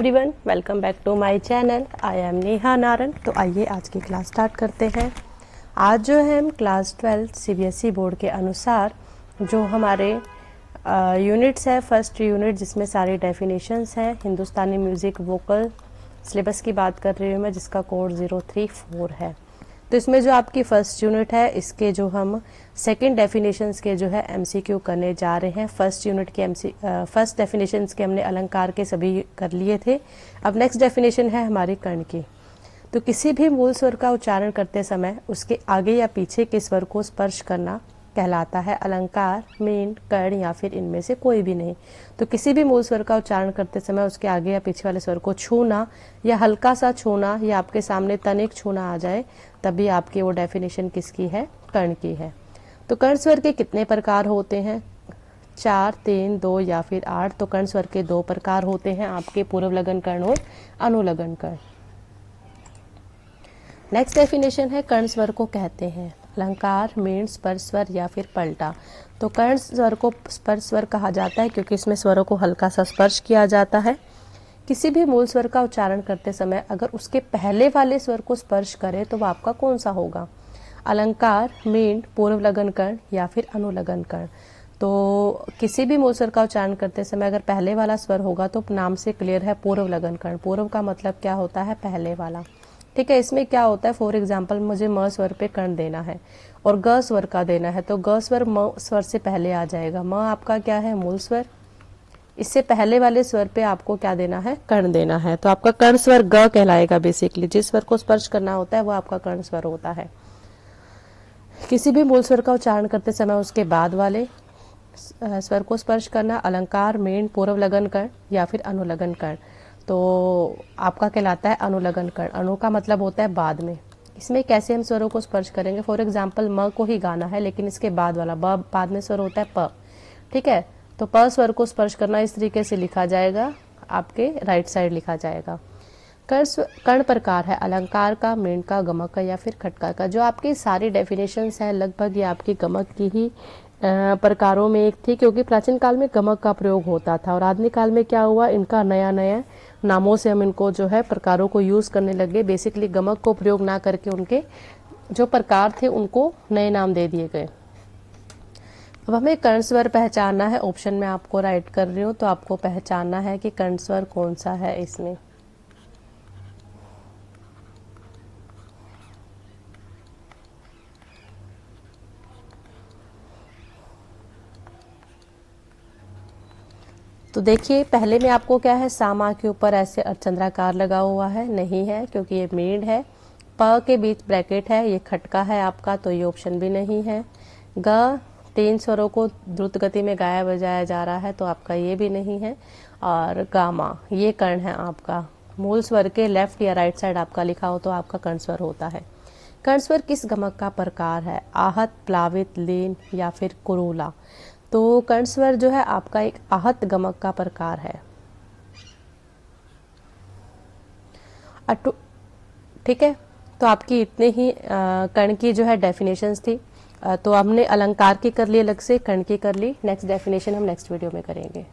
everyone welcome back to my channel I am Neha Naran तो आइए आज की क्लास स्टार्ट करते हैं आज जो है हम class twelfth CBSE e board के अनुसार जो हमारे यूनिट्स है फर्स्ट यूनिट जिसमें सारे डेफिनेशंस हैं हिंदुस्तानी म्यूज़िक वोकल सिलेबस की बात कर रही हूँ मैं जिसका कोड ज़ीरो थ्री फोर है तो इसमें जो आपकी फर्स्ट यूनिट है इसके जो हम सेकंड डेफिनेशंस के जो है एमसीक्यू करने जा रहे हैं फर्स्ट यूनिट के एमसी फर्स्ट डेफिनेशंस के हमने अलंकार के सभी कर लिए थे अब नेक्स्ट डेफिनेशन है हमारे कर्ण की तो किसी भी मूल स्वर का उच्चारण करते समय उसके आगे या पीछे के स्वर को स्पर्श करना कहलाता है अलंकार मीन कर्ण या फिर इनमें से कोई भी नहीं तो किसी भी मूल स्वर का उच्चारण करते समय उसके आगे या पीछे वाले स्वर को छूना या हल्का सा छूना या आपके सामने तनिक छूना आ जाए तभी आपकी वो डेफिनेशन किसकी है कर्ण की है तो कर्ण स्वर के कितने प्रकार होते हैं चार तीन दो या फिर आठ तो कर्ण स्वर के दो प्रकार होते हैं आपके पूर्व लगन कर्ण और अनुलगन कर्ण नेक्स्ट डेफिनेशन है कर्ण स्वर को कहते हैं अलंकार मीण स्पर स्वर या फिर पलटा तो कर्ण स्वर को स्पर्श स्वर कहा जाता है क्योंकि इसमें स्वरों को हल्का सा स्पर्श किया जाता है किसी भी मूल स्वर का उच्चारण करते समय अगर उसके पहले वाले स्वर को स्पर्श करे तो वह आपका कौन सा होगा अलंकार मीण पूर्व लगन कर्ण या फिर अनुलगन कर्ण तो किसी भी मूल स्वर का उच्चारण करते समय अगर पहले वाला स्वर होगा तो नाम से क्लियर है पूर्व लगन कर्ण पूर्व का मतलब क्या होता है पहले वाला ठीक है इसमें क्या होता है फॉर एग्जाम्पल मुझे म स्वर पे कर्ण देना है और ग स्वर का देना है तो ग स्वर म स्वर से पहले आ जाएगा म आपका क्या है मूल स्वर इससे पहले वाले स्वर पे आपको क्या देना है कर्ण देना है तो आपका कर्ण स्वर ग कहलाएगा बेसिकली जिस स्वर को स्पर्श करना होता है वो आपका कर्ण स्वर होता है किसी भी मूल स्वर का उच्चारण करते समय उसके बाद वाले स्वर को स्पर्श करना अलंकार मेन पूर्व लगन कर्ण या फिर अनुलगन कर्ण तो आपका कहलाता है अनुलगन कर्ण अनु का मतलब होता है बाद में इसमें कैसे हम स्वरों को स्पर्श करेंगे फॉर एग्जाम्पल म को ही गाना है लेकिन इसके बाद वाला ब बाद में स्वर होता है प ठीक है तो प स्वर को स्पर्श करना इस तरीके से लिखा जाएगा आपके राइट साइड लिखा जाएगा कर्ण कर्ण प्रकार है अलंकार का मेण का गमक का या फिर खटका का जो आपके सारी डेफिनेशंस हैं लगभग ये आपकी गमक की ही प्रकारों में एक थी क्योंकि प्राचीन काल में गमक का प्रयोग होता था और आधुनिक काल में क्या हुआ इनका नया नया नामों से हम इनको जो है प्रकारों को यूज़ करने लगे बेसिकली गमक को प्रयोग ना करके उनके जो प्रकार थे उनको नए नाम दे दिए गए अब हमें कर्ण स्वर पहचानना है ऑप्शन में आपको राइट कर रही हूँ तो आपको पहचानना है कि कर्ण स्वर कौन सा है इसमें तो देखिए पहले में आपको क्या है सामा के ऊपर ऐसे अर्चंद्राकार लगा हुआ है नहीं है क्योंकि ये मेड है प के बीच ब्रैकेट है ये खटका है आपका तो ये ऑप्शन भी नहीं है ग तीन स्वरों को द्रुत गति में गाया बजाया जा रहा है तो आपका ये भी नहीं है और गामा ये कर्ण है आपका मूल स्वर के लेफ्ट या राइट साइड आपका लिखा हो तो आपका कर्ण स्वर होता है कर्ण स्वर किस गमक का प्रकार है आहत प्लावित लीन या फिर कुरूला तो कर्ण स्वर जो है आपका एक आहत गमक का प्रकार है ठीक है तो आपकी इतने ही कर्ण की जो है डेफिनेशंस थी तो हमने अलंकार की कर ली अलग से कर्ण की कर ली नेक्स्ट डेफिनेशन हम नेक्स्ट वीडियो में करेंगे